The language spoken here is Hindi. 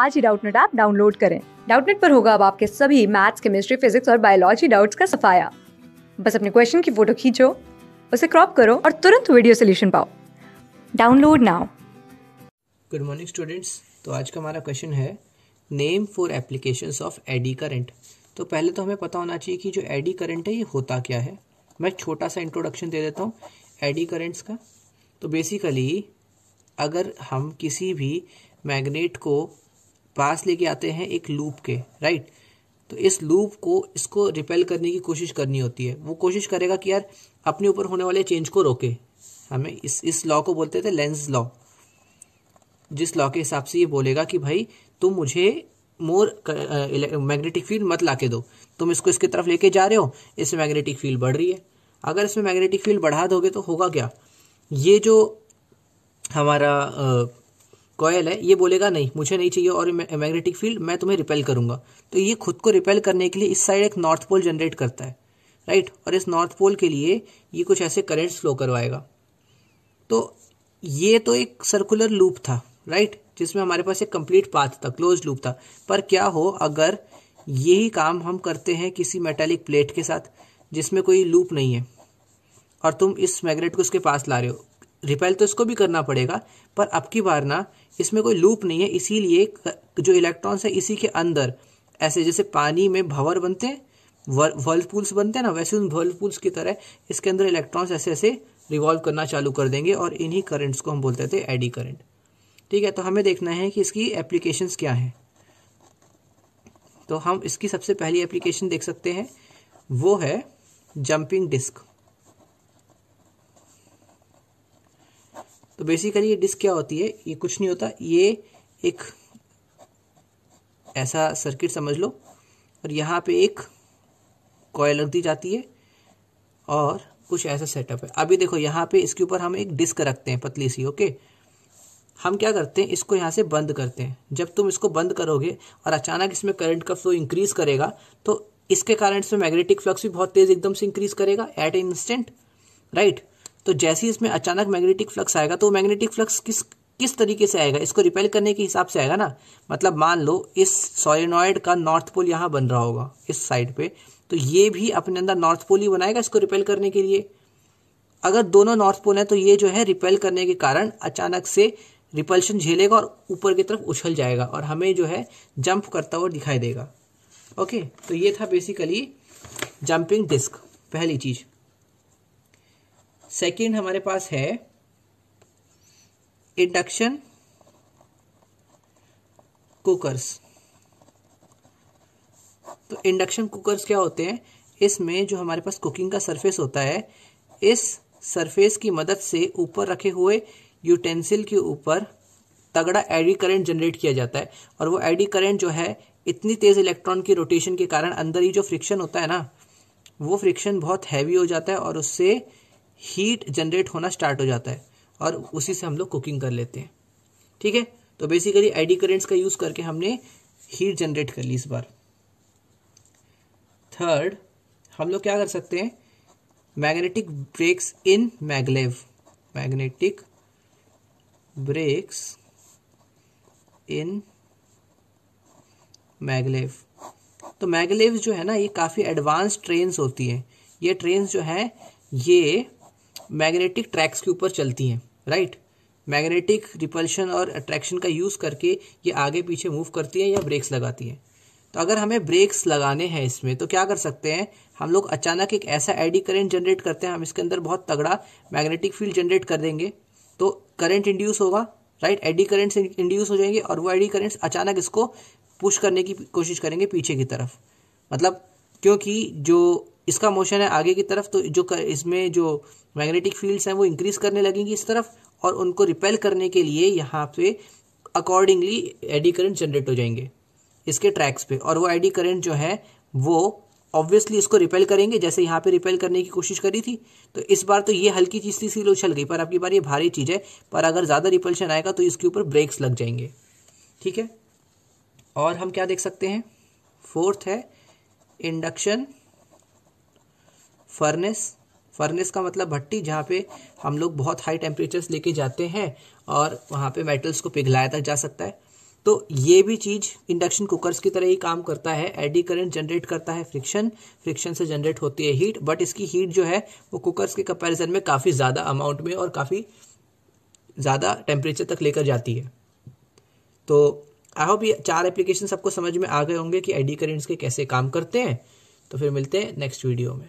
आज ही डाउटनेट ऐप डाउनलोड करें डाउटनेट पर होगा अब आपके सभी मैथ्स केमिस्ट्री फिजिक्स और बायोलॉजी डाउट्स का सफाया बस अपने क्वेश्चन की फोटो खींचो उसे क्रॉप करो और तुरंत वीडियो सोल्यूशन पाओ download now good morning students तो आज का हमारा क्वेश्चन है name for applications of eddy current तो पहले तो हमें पता होना चाहिए कि जो एडी करंट है ये होता क्या है मैं छोटा सा इंट्रोडक्शन दे देता हूँ एडी करंट्स का तो बेसिकली अगर हम किसी भी मैग्नेट को पास लेके आते हैं एक लूप के राइट तो इस लूप को इसको रिपेल करने की कोशिश करनी होती है वो कोशिश करेगा कि यार अपने ऊपर होने वाले चेंज को रोके हमें इस इस लॉ को बोलते थे लेंस लॉ जिस लॉ के हिसाब से ये बोलेगा कि भाई तुम मुझे मोर मैग्नेटिक फील्ड मत ला के दो तुम इसको इसकी तरफ लेके जा रहे हो इसमें मैग्नेटिक फील्ड बढ़ रही है अगर इसमें मैग्नेटिक फील्ड बढ़ा दोगे तो होगा क्या ये जो हमारा कॉयल है ये बोलेगा नहीं मुझे नहीं चाहिए और मैग्नेटिक फील्ड मैं तुम्हें रिपेल करूंगा तो ये खुद को रिपेल करने के लिए इस साइड एक नॉर्थ पोल जनरेट करता है राइट और इस नॉर्थ पोल के लिए ये कुछ ऐसे करेंट फ्लो करवाएगा तो ये तो एक सर्कुलर लूप था राइट जिसमें हमारे पास एक कंप्लीट पाथ था क्लोज लूप था पर क्या हो अगर यही काम हम करते हैं किसी मेटेलिक प्लेट के साथ जिसमें कोई लूप नहीं है और तुम इस मैग्नेट को उसके पास ला रहे हो रिपेल तो इसको भी करना पड़ेगा पर अब की बार ना इसमें कोई लूप नहीं है इसीलिए जो इलेक्ट्रॉन्स है इसी के अंदर ऐसे जैसे पानी में भंवर बनते हैं वर्ल्व पुल्स बनते हैं ना वैसे उन वर्ल्व की तरह इसके अंदर इलेक्ट्रॉन्स ऐसे ऐसे रिवॉल्व करना चालू कर देंगे और इन्हीं करंट्स को हम बोलते थे एडी करंट ठीक है तो हमें देखना है कि इसकी एप्लीकेशंस क्या हैं तो हम इसकी सबसे पहली एप्लीकेशन देख सकते हैं वो है जंपिंग डिस्क तो बेसिकली ये डिस्क क्या होती है ये कुछ नहीं होता ये एक ऐसा सर्किट समझ लो और यहाँ पे एक कॉयल रख दी जाती है और कुछ ऐसा सेटअप है अभी देखो यहाँ पे इसके ऊपर हम एक डिस्क रखते हैं पतली सी ओके हम क्या करते हैं इसको यहाँ से बंद करते हैं जब तुम इसको बंद करोगे और अचानक इसमें करंट का फ्लो इंक्रीज करेगा तो इसके कारण इसमें मैग्नेटिक फ्लक्स भी बहुत तेज एकदम से इंक्रीज करेगा एट ए इंस्टेंट राइट तो जैसे ही इसमें अचानक मैग्नेटिक फ्लक्स आएगा तो मैग्नेटिक फ्लक्स किस किस तरीके से आएगा इसको रिपेल करने के हिसाब से आएगा ना मतलब मान लो इस सॉलिनॉइड का नॉर्थ पोल यहाँ बन रहा होगा इस साइड पे तो ये भी अपने अंदर नॉर्थ पोल ही बनाएगा इसको रिपेल करने के लिए अगर दोनों नॉर्थ पोल हैं तो ये जो है रिपेल करने के कारण अचानक से रिपल्शन झेलेगा और ऊपर की तरफ उछल जाएगा और हमें जो है जंप करता हुआ दिखाई देगा ओके तो ये था बेसिकली जंपिंग डिस्क पहली चीज़ सेकेंड हमारे पास है इंडक्शन कुकर्स तो इंडक्शन कुकर्स क्या होते हैं इसमें जो हमारे पास कुकिंग का सरफेस होता है इस सरफेस की मदद से ऊपर रखे हुए यूटेंसिल के ऊपर तगड़ा एडी करंट जनरेट किया जाता है और वो एडी करंट जो है इतनी तेज़ इलेक्ट्रॉन की रोटेशन के कारण अंदर ही जो फ्रिक्शन होता है ना वो फ्रिक्शन बहुत हैवी हो जाता है और उससे हीट जनरेट होना स्टार्ट हो जाता है और उसी से हम लोग कुकिंग कर लेते हैं ठीक है तो बेसिकली आईडी करेंट्स का यूज़ करके हमने हीट जनरेट कर ली इस बार थर्ड हम लोग क्या कर सकते हैं magnetic brakes in maglev magnetic brakes in maglev तो मैगलेव जो है ना ये काफ़ी एडवांस ट्रेन्स होती है ये ट्रेन्स जो है ये मैग्नेटिक ट्रैक्स के ऊपर चलती हैं राइट मैग्नेटिक रिपल्शन और अट्रैक्शन का यूज़ करके ये आगे पीछे मूव करती है या ब्रेक्स लगाती है तो अगर हमें ब्रेक्स लगाने हैं इसमें तो क्या कर सकते हैं हम लोग अचानक एक ऐसा एडी करेंट जनरेट करते हैं हम इसके अंदर बहुत तगड़ा मैग्नेटिक फील्ड जनरेट कर देंगे तो करेंट इंड्यूस होगा राइट एडी करेंट्स इंड्यूस हो जाएंगे और वो एडी करेंट्स अचानक इसको पुश करने की कोशिश करेंगे पीछे की तरफ मतलब क्योंकि जो इसका मोशन है आगे की तरफ तो जो कर, इसमें जो मैग्नेटिक फील्ड्स हैं वो इंक्रीज करने लगेंगी इस तरफ और उनको रिपेल करने के लिए यहाँ पे अकॉर्डिंगली एडी करंट जनरेट हो जाएंगे इसके ट्रैक्स पे और वो एडी करंट जो है वो ऑब्वियसली इसको रिपेल करेंगे जैसे यहाँ पे रिपेल करने की कोशिश करी थी तो इस बार तो ये हल्की चीज़ थी इसलिए उछल गई पर आपकी बार ये भारी चीज़ है पर अगर ज़्यादा रिपल्शन आएगा तो इसके ऊपर ब्रेक्स लग जाएंगे ठीक है और हम क्या देख सकते हैं फोर्थ है इंडक्शन फर्नेस फर्नेस का मतलब भट्टी जहाँ पे हम लोग बहुत हाई टेम्परेचर्स लेके जाते हैं और वहाँ पे मेटल्स को पिघलाया तक जा सकता है तो ये भी चीज़ इंडक्शन कुकर्स की तरह ही काम करता है एडी करंट जनरेट करता है फ्रिक्शन फ्रिक्शन से जनरेट होती है हीट बट इसकी हीट जो है वो कुकर्स के कंपेरिजन में काफ़ी ज़्यादा अमाउंट में और काफ़ी ज़्यादा टेम्परेचर तक लेकर जाती है तो आई होप ये चार एप्लीकेशन सबको समझ में आ गए होंगे कि एडी करेंट्स के कैसे काम करते हैं तो फिर मिलते हैं नेक्स्ट वीडियो में